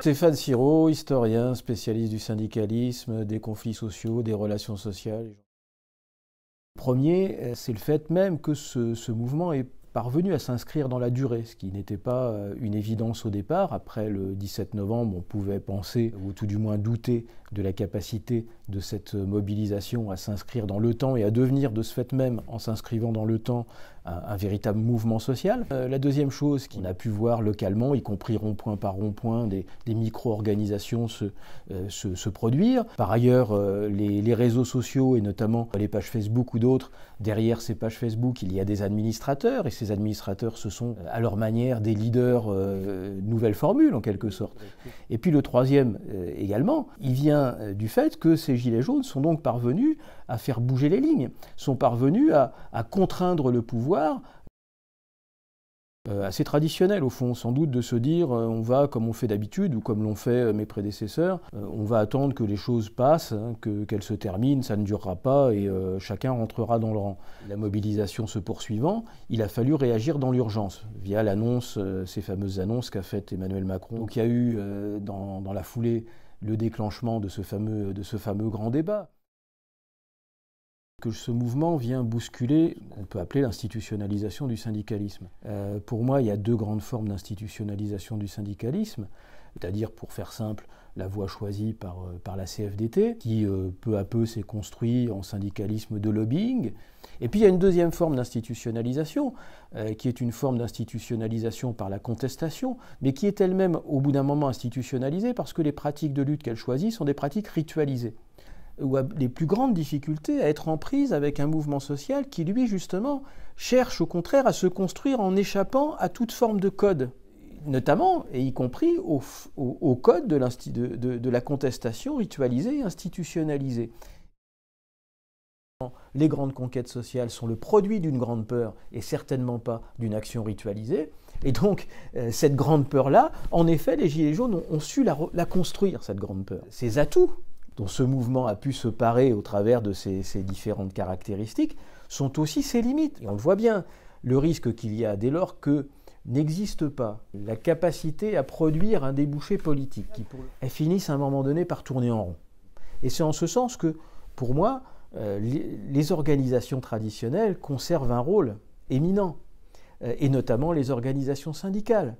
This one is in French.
Stéphane Siro, historien, spécialiste du syndicalisme, des conflits sociaux, des relations sociales. Premier, euh, c'est le fait même que ce, ce mouvement est parvenu à s'inscrire dans la durée, ce qui n'était pas euh, une évidence au départ. Après le 17 novembre, on pouvait penser, ou tout du moins douter, de la capacité de cette mobilisation à s'inscrire dans le temps et à devenir de ce fait même, en s'inscrivant dans le temps, un, véritable mouvement social. Euh, la deuxième chose qu'on a pu voir localement, y compris rond-point par rond-point, des, micro-organisations euh, se, se, produire. Par ailleurs, euh, les, réseaux sociaux et notamment les pages Facebook ou d'autres, derrière ces pages Facebook, il y a des administrateurs et ces administrateurs, ce sont à leur manière des leaders nouvelles formules, en quelque sorte. Et puis le troisième également, il vient du fait que ces gilets jaunes sont donc parvenus à faire bouger les lignes, sont parvenus à contraindre le pouvoir euh, assez traditionnel au fond, sans doute de se dire euh, on va comme on fait d'habitude ou comme l'ont fait euh, mes prédécesseurs, on va attendre que les choses passent, hein, qu'elles se terminent, ça ne durera pas et chacun rentrera dans le rang. La mobilisation se poursuivant, il a fallu réagir dans l'urgence via l'annonce, ces fameuses annonces qu'a fait Emmanuel Macron. qui a eu dans, la foulée le déclenchement de fameux, de ce fameux grand débat que ce mouvement vient bousculer, on peut appeler l'institutionnalisation du syndicalisme. Euh, pour moi, il y a deux grandes formes d'institutionnalisation du syndicalisme, c'est-à-dire, pour faire simple, la voie choisie par, euh, par la CFDT, qui euh, peu à peu s'est construite en syndicalisme de lobbying. Et puis il y a une deuxième forme d'institutionnalisation, qui est une forme d'institutionnalisation par la contestation, mais qui est elle-même au bout d'un moment institutionnalisée parce que les pratiques de lutte qu'elle choisit sont des pratiques ritualisées ou les plus grandes difficultés à être en prise avec un mouvement social qui, lui, justement, cherche au contraire à se construire en échappant à toute forme de code, notamment et y compris au, code de, la contestation ritualisée et institutionnalisée. Les grandes conquêtes sociales sont le produit d'une grande peur et certainement pas d'une action ritualisée. Et donc, euh, cette grande peur-là, en effet, les Gilets jaunes ont, su la, la construire, cette grande peur. Ses atouts, dont ce mouvement a pu se parer au travers de ses, différentes caractéristiques, sont aussi ses limites. Et on le voit bien, le risque qu'il y a dès lors que n'existe pas la capacité à produire un débouché politique, qui, elles finissent à un moment donné par tourner en rond. Et c'est en ce sens que, pour moi, euh, les, organisations traditionnelles conservent un rôle éminent, euh, et notamment les organisations syndicales.